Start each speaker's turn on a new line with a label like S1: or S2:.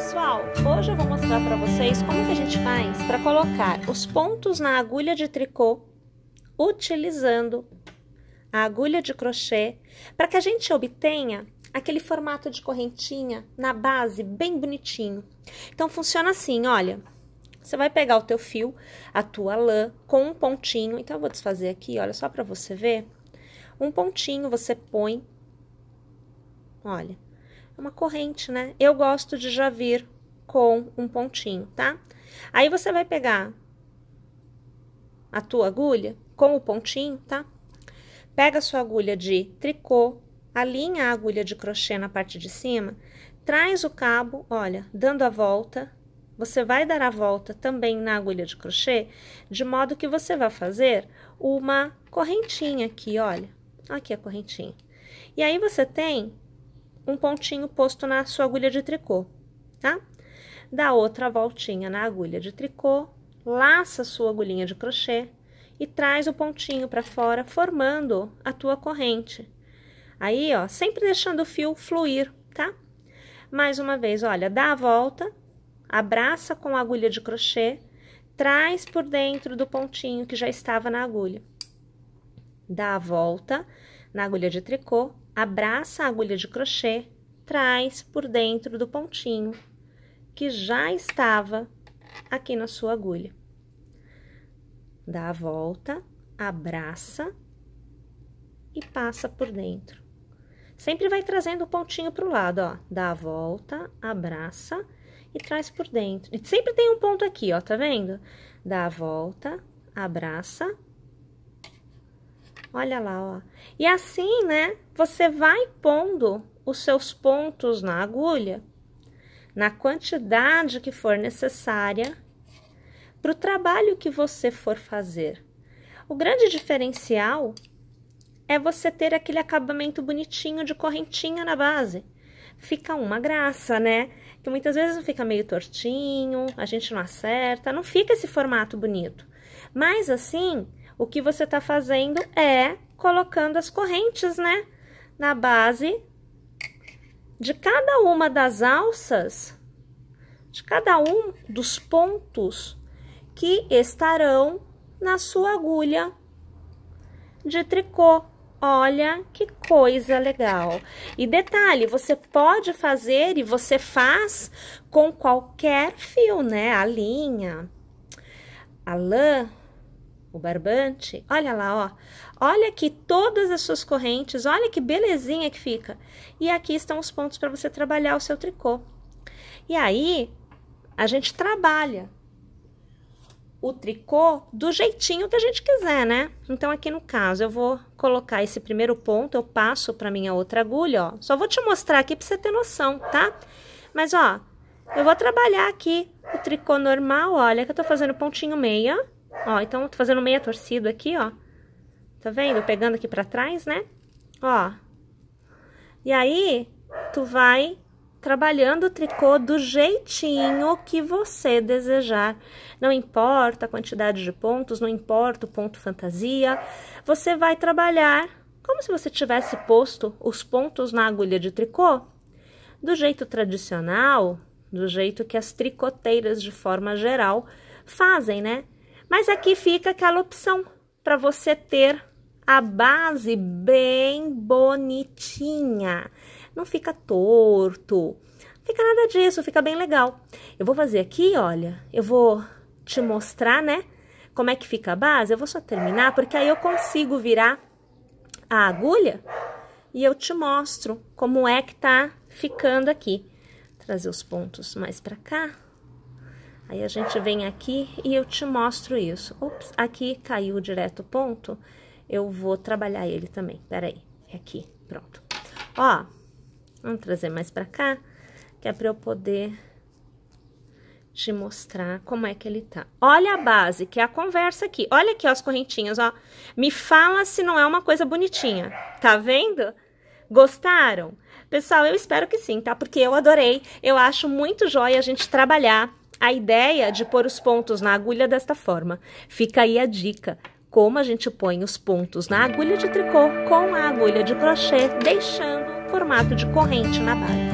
S1: pessoal, hoje eu vou mostrar para vocês como que a gente faz para colocar os pontos na agulha de tricô utilizando a agulha de crochê para que a gente obtenha aquele formato de correntinha na base bem bonitinho. Então funciona assim, olha, você vai pegar o teu fio, a tua lã com um pontinho, então eu vou desfazer aqui, olha só para você ver. Um pontinho você põe, olha, uma corrente, né? Eu gosto de já vir com um pontinho, tá? Aí você vai pegar a tua agulha com o pontinho, tá? Pega a sua agulha de tricô, alinha a agulha de crochê na parte de cima, traz o cabo, olha, dando a volta, você vai dar a volta também na agulha de crochê, de modo que você vai fazer uma correntinha aqui, olha. Aqui a correntinha. E aí você tem um pontinho posto na sua agulha de tricô, tá? Dá outra voltinha na agulha de tricô, laça sua agulhinha de crochê e traz o pontinho para fora, formando a tua corrente. Aí, ó, sempre deixando o fio fluir, tá? Mais uma vez, olha, dá a volta, abraça com a agulha de crochê, traz por dentro do pontinho que já estava na agulha. Dá a volta na agulha de tricô, abraça a agulha de crochê, traz por dentro do pontinho que já estava aqui na sua agulha. Dá a volta, abraça e passa por dentro. Sempre vai trazendo o pontinho para o lado, ó. Dá a volta, abraça e traz por dentro. E sempre tem um ponto aqui, ó, tá vendo? Dá a volta, abraça Olha lá, ó. E assim, né, você vai pondo os seus pontos na agulha, na quantidade que for necessária para o trabalho que você for fazer. O grande diferencial é você ter aquele acabamento bonitinho de correntinha na base. Fica uma graça, né? Que muitas vezes fica meio tortinho, a gente não acerta, não fica esse formato bonito. Mas assim, o que você está fazendo é colocando as correntes, né? Na base de cada uma das alças, de cada um dos pontos que estarão na sua agulha de tricô. Olha que coisa legal! E detalhe, você pode fazer e você faz com qualquer fio, né? A linha, a lã, o barbante. Olha lá, ó. Olha aqui todas as suas correntes, olha que belezinha que fica. E aqui estão os pontos para você trabalhar o seu tricô. E aí, a gente trabalha o tricô do jeitinho que a gente quiser, né? Então, aqui no caso, eu vou colocar esse primeiro ponto, eu passo para minha outra agulha, ó. Só vou te mostrar aqui para você ter noção, tá? Mas, ó, eu vou trabalhar aqui o tricô normal, olha, que eu tô fazendo pontinho meia Ó, então, tô fazendo meia torcida aqui, ó. Tá vendo? Pegando aqui pra trás, né? Ó. E aí, tu vai trabalhando o tricô do jeitinho que você desejar. Não importa a quantidade de pontos, não importa o ponto fantasia, você vai trabalhar como se você tivesse posto os pontos na agulha de tricô, do jeito tradicional, do jeito que as tricoteiras de forma geral fazem, né? Mas aqui fica aquela opção para você ter a base bem bonitinha. Não fica torto, fica nada disso, fica bem legal. Eu vou fazer aqui, olha, eu vou te mostrar, né, como é que fica a base. Eu vou só terminar, porque aí eu consigo virar a agulha e eu te mostro como é que tá ficando aqui. Vou trazer os pontos mais para cá. Aí a gente vem aqui e eu te mostro isso. Ops, aqui caiu direto o ponto. Eu vou trabalhar ele também. Peraí, é aqui, pronto. Ó, vamos trazer mais pra cá, que é pra eu poder te mostrar como é que ele tá. Olha a base, que é a conversa aqui. Olha aqui ó, as correntinhas, ó. Me fala se não é uma coisa bonitinha. Tá vendo? Gostaram? Pessoal, eu espero que sim, tá? Porque eu adorei. Eu acho muito jóia a gente trabalhar a ideia de pôr os pontos na agulha desta forma. Fica aí a dica como a gente põe os pontos na agulha de tricô com a agulha de crochê, deixando o formato de corrente na barra.